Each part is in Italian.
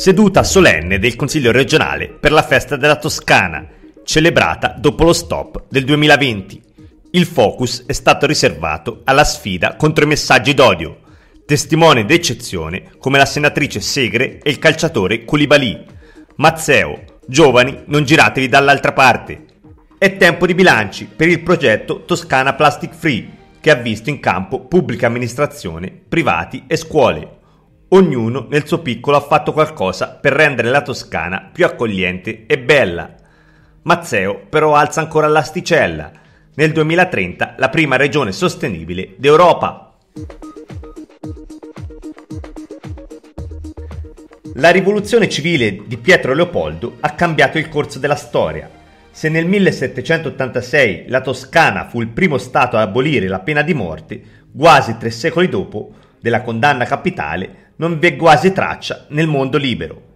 seduta solenne del Consiglio regionale per la festa della Toscana, celebrata dopo lo stop del 2020. Il focus è stato riservato alla sfida contro i messaggi d'odio, testimoni d'eccezione come la senatrice Segre e il calciatore Koulibaly. Mazzeo, giovani, non giratevi dall'altra parte. È tempo di bilanci per il progetto Toscana Plastic Free, che ha visto in campo pubblica amministrazione, privati e scuole. Ognuno nel suo piccolo ha fatto qualcosa per rendere la Toscana più accogliente e bella. Mazzeo però alza ancora l'asticella. Nel 2030 la prima regione sostenibile d'Europa. La rivoluzione civile di Pietro Leopoldo ha cambiato il corso della storia. Se nel 1786 la Toscana fu il primo stato a abolire la pena di morte, quasi tre secoli dopo, della condanna capitale, non vi è quasi traccia nel mondo libero.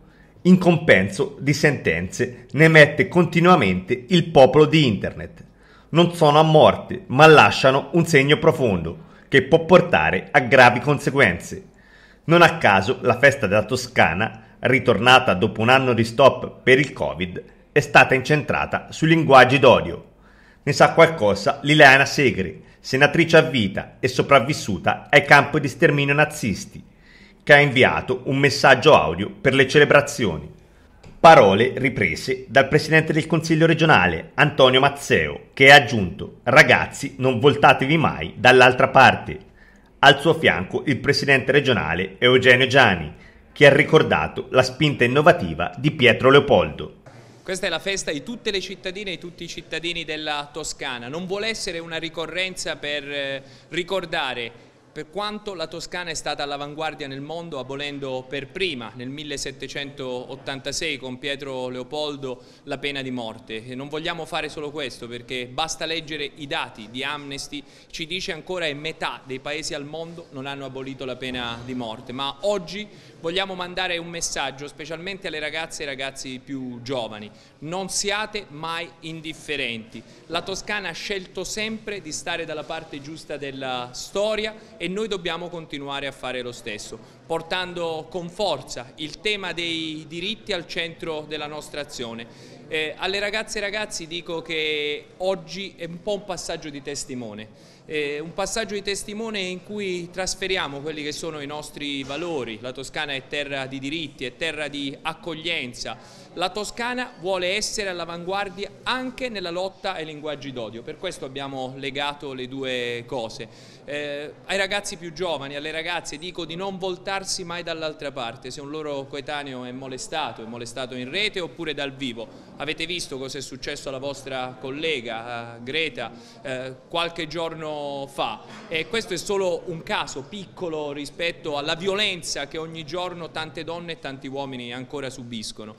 In compenso di sentenze ne mette continuamente il popolo di Internet. Non sono a morte, ma lasciano un segno profondo che può portare a gravi conseguenze. Non a caso la festa della Toscana, ritornata dopo un anno di stop per il Covid, è stata incentrata sui linguaggi d'odio. Ne sa qualcosa Liliana Segre, senatrice a vita e sopravvissuta ai campi di sterminio nazisti che ha inviato un messaggio audio per le celebrazioni. Parole riprese dal presidente del Consiglio regionale Antonio Mazzeo, che ha aggiunto: Ragazzi, non voltatevi mai dall'altra parte. Al suo fianco il presidente regionale Eugenio Gianni, che ha ricordato la spinta innovativa di Pietro Leopoldo. Questa è la festa di tutte le cittadine e tutti i cittadini della Toscana. Non vuole essere una ricorrenza per eh, ricordare per quanto la Toscana è stata all'avanguardia nel mondo abolendo per prima nel 1786 con Pietro Leopoldo la pena di morte e non vogliamo fare solo questo perché basta leggere i dati di Amnesty ci dice ancora che metà dei paesi al mondo non hanno abolito la pena di morte ma oggi vogliamo mandare un messaggio specialmente alle ragazze e ragazzi più giovani non siate mai indifferenti la Toscana ha scelto sempre di stare dalla parte giusta della storia e noi dobbiamo continuare a fare lo stesso, portando con forza il tema dei diritti al centro della nostra azione. Eh, alle ragazze e ragazzi dico che oggi è un po' un passaggio di testimone eh, un passaggio di testimone in cui trasferiamo quelli che sono i nostri valori. La Toscana è terra di diritti, è terra di accoglienza. La Toscana vuole essere all'avanguardia anche nella lotta ai linguaggi d'odio, per questo abbiamo legato le due cose. Eh, ai ragazzi più giovani, alle ragazze dico di non voltarsi mai dall'altra parte, se un loro coetaneo è molestato, è molestato in rete oppure dal vivo. Avete visto cosa è successo alla vostra collega Greta eh, qualche giorno fa e questo è solo un caso piccolo rispetto alla violenza che ogni giorno tante donne e tanti uomini ancora subiscono.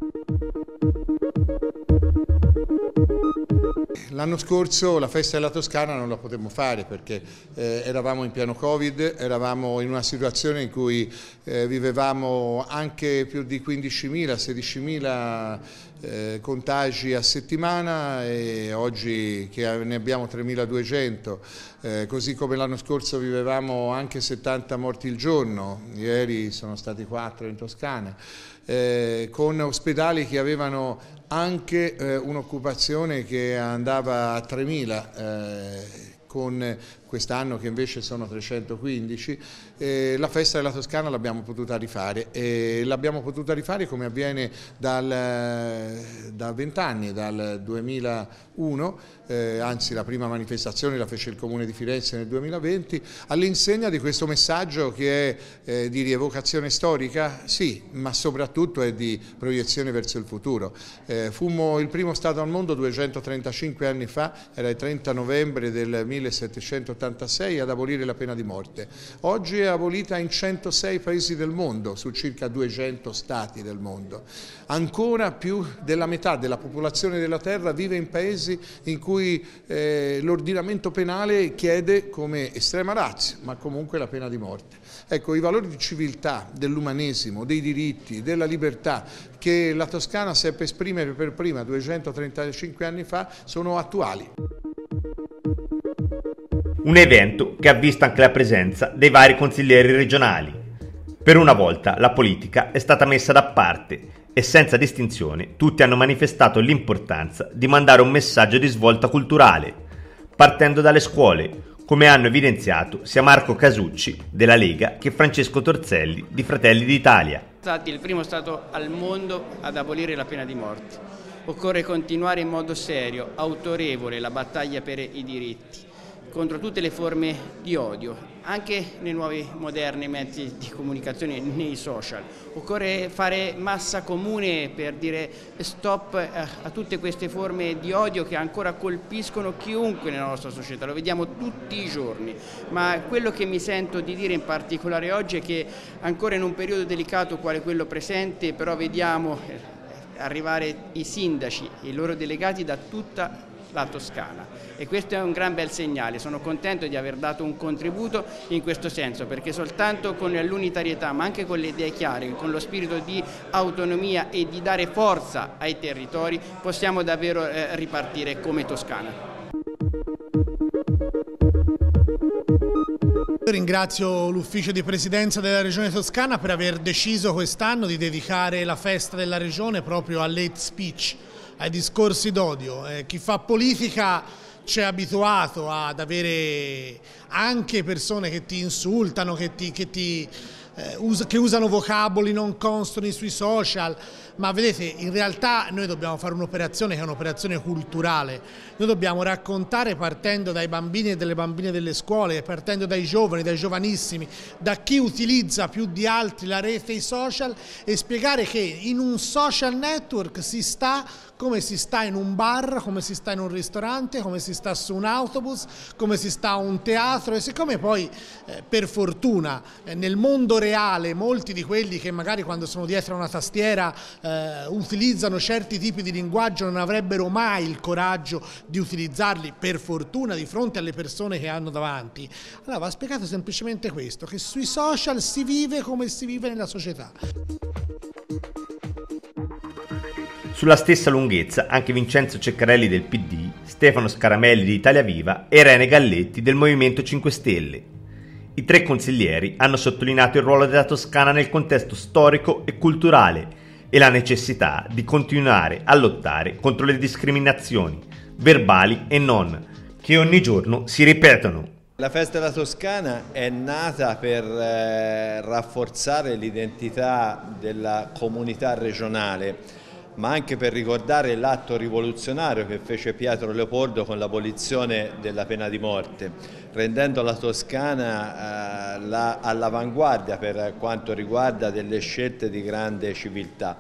L'anno scorso la festa della Toscana non la potemmo fare perché eh, eravamo in piano Covid, eravamo in una situazione in cui eh, vivevamo anche più di 15.000, 16.000 eh, contagi a settimana e oggi che ne abbiamo 3.200, eh, così come l'anno scorso vivevamo anche 70 morti al giorno, ieri sono stati 4 in Toscana, eh, con ospedali che avevano anche eh, un'occupazione che andava a 3.000 con quest'anno che invece sono 315, eh, la festa della Toscana l'abbiamo potuta rifare e l'abbiamo potuta rifare come avviene dal, da anni, dal 2001, eh, anzi la prima manifestazione la fece il Comune di Firenze nel 2020, all'insegna di questo messaggio che è eh, di rievocazione storica, sì, ma soprattutto è di proiezione verso il futuro. Eh, fummo il primo Stato al mondo 235 anni fa, era il 30 novembre del 1900 1786 ad abolire la pena di morte. Oggi è abolita in 106 paesi del mondo, su circa 200 stati del mondo. Ancora più della metà della popolazione della Terra vive in paesi in cui eh, l'ordinamento penale chiede come estrema razza, ma comunque la pena di morte. Ecco, i valori di civiltà, dell'umanesimo, dei diritti, della libertà che la Toscana seppe esprimere per prima 235 anni fa sono attuali un evento che ha visto anche la presenza dei vari consiglieri regionali. Per una volta la politica è stata messa da parte e senza distinzione tutti hanno manifestato l'importanza di mandare un messaggio di svolta culturale, partendo dalle scuole, come hanno evidenziato sia Marco Casucci della Lega che Francesco Torzelli di Fratelli d'Italia. Stati il primo Stato al mondo ad abolire la pena di morte. Occorre continuare in modo serio, autorevole, la battaglia per i diritti contro tutte le forme di odio, anche nei nuovi moderni mezzi di comunicazione, nei social. Occorre fare massa comune per dire stop eh, a tutte queste forme di odio che ancora colpiscono chiunque nella nostra società, lo vediamo tutti i giorni, ma quello che mi sento di dire in particolare oggi è che ancora in un periodo delicato quale quello presente, però vediamo eh, arrivare i sindaci e i loro delegati da tutta la Toscana e questo è un gran bel segnale, sono contento di aver dato un contributo in questo senso perché soltanto con l'unitarietà ma anche con le idee chiare, con lo spirito di autonomia e di dare forza ai territori possiamo davvero eh, ripartire come Toscana. Ringrazio l'ufficio di presidenza della Regione Toscana per aver deciso quest'anno di dedicare la festa della Regione proprio all'Hate Speech ai discorsi d'odio. Eh, chi fa politica ci è abituato ad avere anche persone che ti insultano, che ti, che ti eh, che usano vocaboli non consoni sui social, ma vedete in realtà noi dobbiamo fare un'operazione che è un'operazione culturale, noi dobbiamo raccontare partendo dai bambini e dalle bambine delle scuole, partendo dai giovani, dai giovanissimi, da chi utilizza più di altri la rete e i social e spiegare che in un social network si sta come si sta in un bar, come si sta in un ristorante, come si sta su un autobus, come si sta a un teatro e siccome poi eh, per fortuna eh, nel mondo reale reale molti di quelli che magari quando sono dietro a una tastiera eh, utilizzano certi tipi di linguaggio non avrebbero mai il coraggio di utilizzarli per fortuna di fronte alle persone che hanno davanti. Allora va spiegato semplicemente questo, che sui social si vive come si vive nella società. Sulla stessa lunghezza anche Vincenzo Ceccarelli del PD, Stefano Scaramelli di Italia Viva e Rene Galletti del Movimento 5 Stelle, i tre consiglieri hanno sottolineato il ruolo della Toscana nel contesto storico e culturale e la necessità di continuare a lottare contro le discriminazioni, verbali e non, che ogni giorno si ripetono. La festa della Toscana è nata per eh, rafforzare l'identità della comunità regionale ma anche per ricordare l'atto rivoluzionario che fece Pietro Leopoldo con l'abolizione della pena di morte, rendendo la Toscana eh, all'avanguardia per quanto riguarda delle scelte di grande civiltà.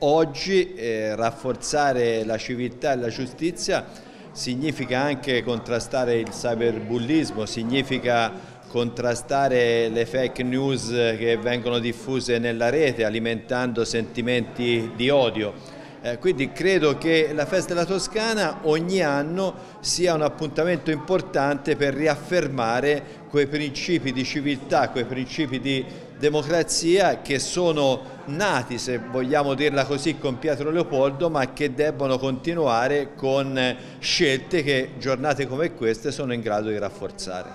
Oggi eh, rafforzare la civiltà e la giustizia significa anche contrastare il cyberbullismo, significa contrastare le fake news che vengono diffuse nella rete alimentando sentimenti di odio. Eh, quindi credo che la festa della Toscana ogni anno sia un appuntamento importante per riaffermare quei principi di civiltà, quei principi di democrazia che sono nati, se vogliamo dirla così, con Pietro Leopoldo, ma che debbono continuare con scelte che giornate come queste sono in grado di rafforzare.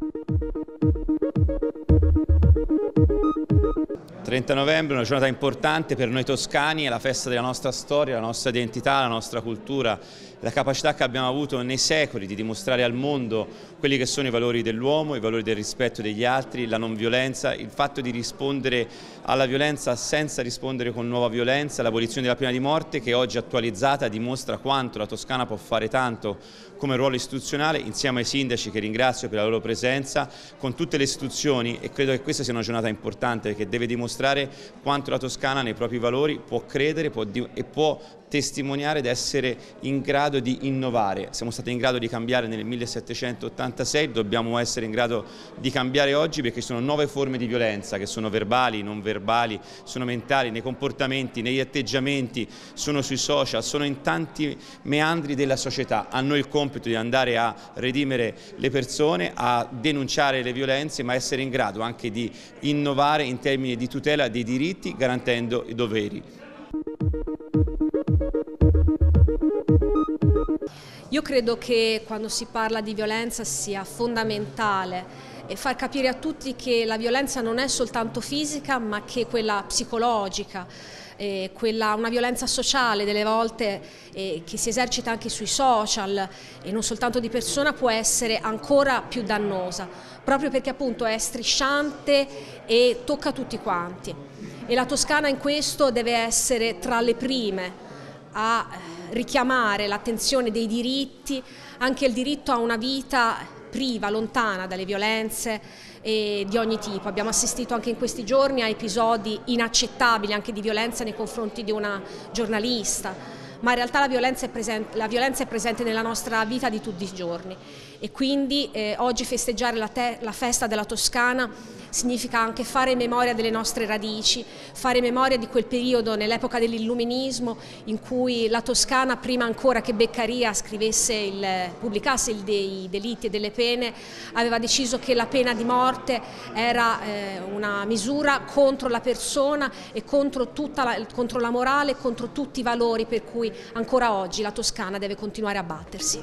30 novembre una giornata importante per noi toscani, è la festa della nostra storia, la nostra identità, la nostra cultura, la capacità che abbiamo avuto nei secoli di dimostrare al mondo quelli che sono i valori dell'uomo, i valori del rispetto degli altri, la non violenza, il fatto di rispondere alla violenza senza rispondere con nuova violenza, l'abolizione della pena di morte che oggi attualizzata dimostra quanto la Toscana può fare tanto come ruolo istituzionale insieme ai sindaci che ringrazio per la loro presenza, con tutte le istituzioni e credo che questa sia una giornata importante che deve dimostrare dimostrare quanto la Toscana nei propri valori può credere può e può testimoniare ed essere in grado di innovare. Siamo stati in grado di cambiare nel 1786, dobbiamo essere in grado di cambiare oggi perché ci sono nuove forme di violenza che sono verbali, non verbali, sono mentali, nei comportamenti, negli atteggiamenti, sono sui social, sono in tanti meandri della società. A noi il compito di andare a redimere le persone, a denunciare le violenze, ma essere in grado anche di innovare in termini di tutela dei diritti garantendo i doveri. Io credo che quando si parla di violenza sia fondamentale eh, far capire a tutti che la violenza non è soltanto fisica ma che quella psicologica, eh, quella, una violenza sociale delle volte eh, che si esercita anche sui social e non soltanto di persona può essere ancora più dannosa proprio perché appunto è strisciante e tocca tutti quanti e la Toscana in questo deve essere tra le prime a eh, richiamare l'attenzione dei diritti, anche il diritto a una vita priva, lontana dalle violenze e di ogni tipo. Abbiamo assistito anche in questi giorni a episodi inaccettabili anche di violenza nei confronti di una giornalista ma in realtà la violenza è presente, violenza è presente nella nostra vita di tutti i giorni e quindi eh, oggi festeggiare la, te, la festa della Toscana significa anche fare memoria delle nostre radici, fare memoria di quel periodo nell'epoca dell'illuminismo in cui la Toscana, prima ancora che Beccaria il, pubblicasse il, dei delitti e delle pene, aveva deciso che la pena di morte era eh, una misura contro la persona e contro, la, contro la morale, contro tutti i valori per cui ancora oggi la Toscana deve continuare a battersi.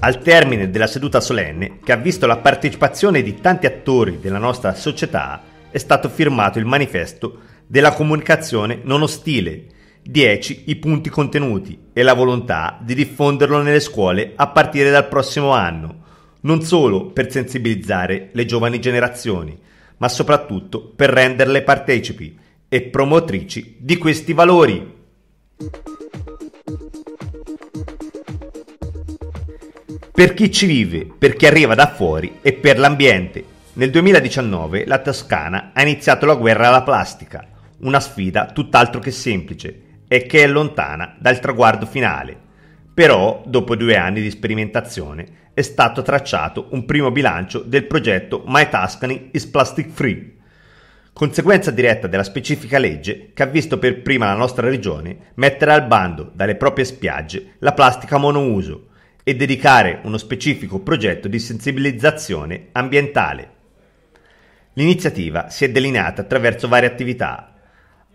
Al termine della seduta solenne, che ha visto la partecipazione di tanti attori della nostra società, è stato firmato il manifesto della comunicazione non ostile, 10 i punti contenuti e la volontà di diffonderlo nelle scuole a partire dal prossimo anno, non solo per sensibilizzare le giovani generazioni, ma soprattutto per renderle partecipi e promotrici di questi valori. Per chi ci vive, per chi arriva da fuori e per l'ambiente. Nel 2019 la Toscana ha iniziato la guerra alla plastica, una sfida tutt'altro che semplice e che è lontana dal traguardo finale. Però, dopo due anni di sperimentazione, è stato tracciato un primo bilancio del progetto My Tuscany is Plastic Free, conseguenza diretta della specifica legge che ha visto per prima la nostra regione mettere al bando dalle proprie spiagge la plastica monouso e dedicare uno specifico progetto di sensibilizzazione ambientale. L'iniziativa si è delineata attraverso varie attività,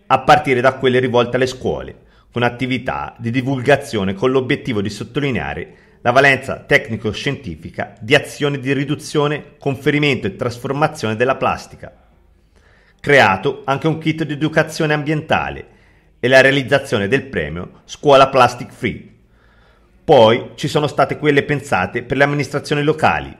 a partire da quelle rivolte alle scuole, con attività di divulgazione con l'obiettivo di sottolineare la valenza tecnico-scientifica di azioni di riduzione, conferimento e trasformazione della plastica creato anche un kit di educazione ambientale e la realizzazione del premio Scuola Plastic Free. Poi ci sono state quelle pensate per le amministrazioni locali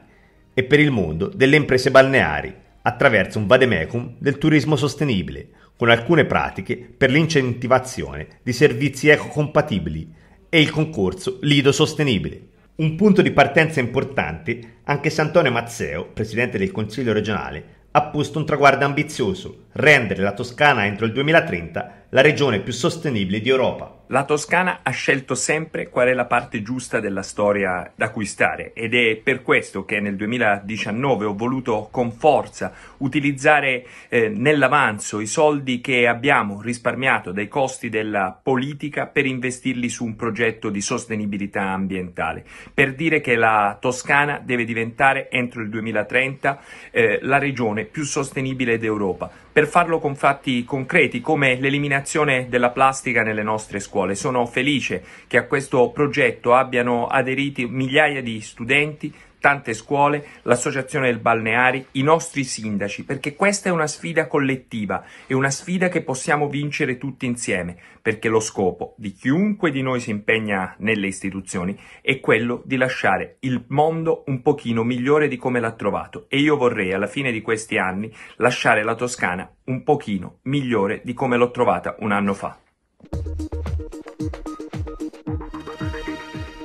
e per il mondo delle imprese balneari attraverso un vademecum del turismo sostenibile, con alcune pratiche per l'incentivazione di servizi ecocompatibili e il concorso Lido Sostenibile. Un punto di partenza importante anche se Antonio Mazzeo, presidente del Consiglio regionale, apposto un traguardo ambizioso, rendere la Toscana entro il 2030 la regione più sostenibile di Europa. La Toscana ha scelto sempre qual è la parte giusta della storia da acquistare ed è per questo che nel 2019 ho voluto con forza utilizzare eh, nell'avanzo i soldi che abbiamo risparmiato dai costi della politica per investirli su un progetto di sostenibilità ambientale, per dire che la Toscana deve diventare entro il 2030 eh, la regione più sostenibile d'Europa per farlo con fatti concreti come l'eliminazione della plastica nelle nostre scuole. Sono felice che a questo progetto abbiano aderito migliaia di studenti tante scuole, l'associazione del balneari, i nostri sindaci, perché questa è una sfida collettiva, è una sfida che possiamo vincere tutti insieme, perché lo scopo di chiunque di noi si impegna nelle istituzioni è quello di lasciare il mondo un pochino migliore di come l'ha trovato e io vorrei alla fine di questi anni lasciare la Toscana un pochino migliore di come l'ho trovata un anno fa.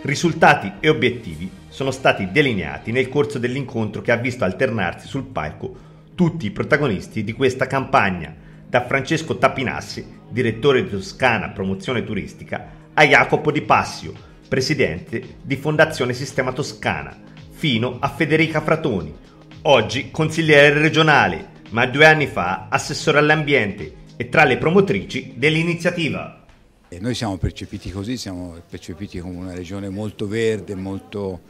Risultati e obiettivi sono stati delineati nel corso dell'incontro che ha visto alternarsi sul palco tutti i protagonisti di questa campagna, da Francesco Tappinassi, direttore di Toscana Promozione Turistica, a Jacopo Di Passio, presidente di Fondazione Sistema Toscana, fino a Federica Fratoni, oggi consigliere regionale, ma due anni fa assessore all'ambiente e tra le promotrici dell'iniziativa. E noi siamo percepiti così, siamo percepiti come una regione molto verde, molto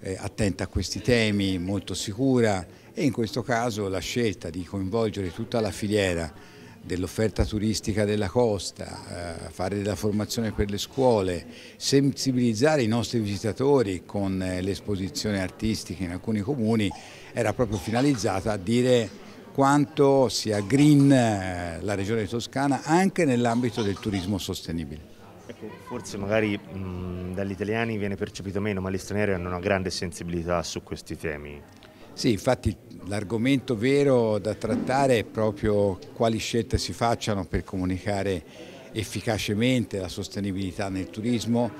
eh, attenta a questi temi, molto sicura e in questo caso la scelta di coinvolgere tutta la filiera dell'offerta turistica della costa, eh, fare della formazione per le scuole, sensibilizzare i nostri visitatori con eh, le esposizioni artistiche in alcuni comuni era proprio finalizzata a dire quanto sia green la regione toscana anche nell'ambito del turismo sostenibile forse magari mh, mhmm, dagli italiani viene percepito meno, ma gli stranieri hanno una grande sensibilità su questi temi. Sì, infatti l'argomento vero da trattare è proprio quali scelte si facciano per comunicare efficacemente la sostenibilità nel turismo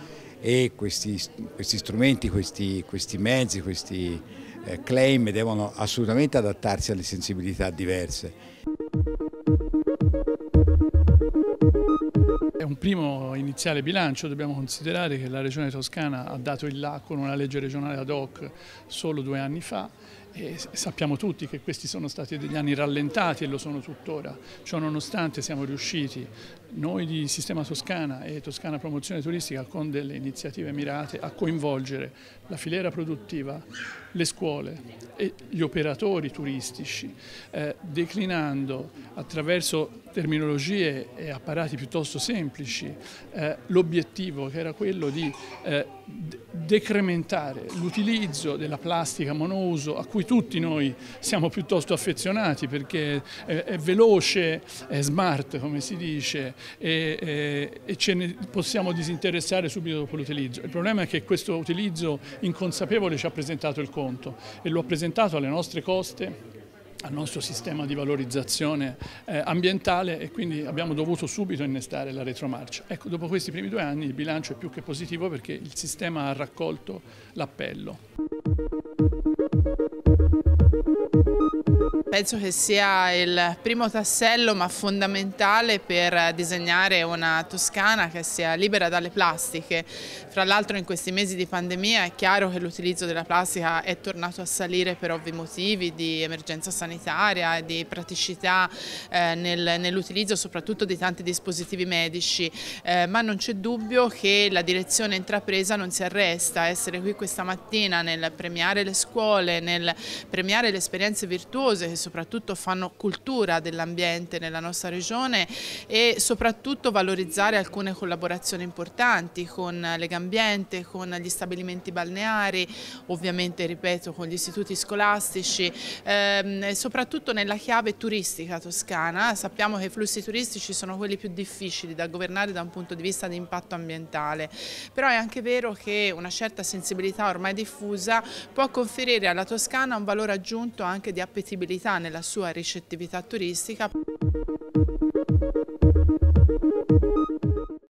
e questi, questi strumenti, questi, questi, mezzi, questi eh, claim devono assolutamente adattarsi alle sensibilità diverse. un primo iniziale bilancio, dobbiamo considerare che la Regione Toscana ha dato il là con una legge regionale ad hoc solo due anni fa e sappiamo tutti che questi sono stati degli anni rallentati e lo sono tuttora. Ciò nonostante siamo riusciti, noi di Sistema Toscana e Toscana Promozione Turistica, con delle iniziative mirate a coinvolgere la filiera produttiva, le scuole e gli operatori turistici, eh, declinando attraverso terminologie e apparati piuttosto semplici eh, l'obiettivo che era quello di eh, decrementare l'utilizzo della plastica monouso a cui tutti noi siamo piuttosto affezionati perché è, veloce, è smart come si dice e, e ce ne possiamo disinteressare subito dopo l'utilizzo. Il problema è che questo utilizzo inconsapevole ci ha presentato il conto e lo ha presentato alle nostre coste al nostro sistema di valorizzazione eh, ambientale e quindi abbiamo dovuto subito innestare la retromarcia. Ecco, dopo questi primi due anni il bilancio è più che positivo perché il sistema ha raccolto l'appello. penso che sia il primo tassello ma fondamentale per disegnare una Toscana che sia libera dalle plastiche. Fra l'altro in questi mesi di pandemia è chiaro che l'utilizzo della plastica è tornato a salire per ovvi motivi di emergenza sanitaria e di praticità eh, nel, nell'utilizzo soprattutto di tanti dispositivi medici, eh, ma non c'è dubbio che la direzione intrapresa non si arresta, essere qui questa mattina nel premiare le scuole, nel premiare le esperienze virtuose che sono soprattutto fanno cultura dell'ambiente nella nostra regione e soprattutto valorizzare alcune collaborazioni importanti con Legambiente, con gli stabilimenti balneari, ovviamente ripeto con gli istituti scolastici, ehm, soprattutto nella chiave turistica toscana. Sappiamo che i flussi turistici sono quelli più difficili da governare da un punto di vista di impatto ambientale, però è anche vero che una certa sensibilità ormai diffusa può conferire alla Toscana un valore aggiunto anche di appetibilità nella sua ricettività turistica.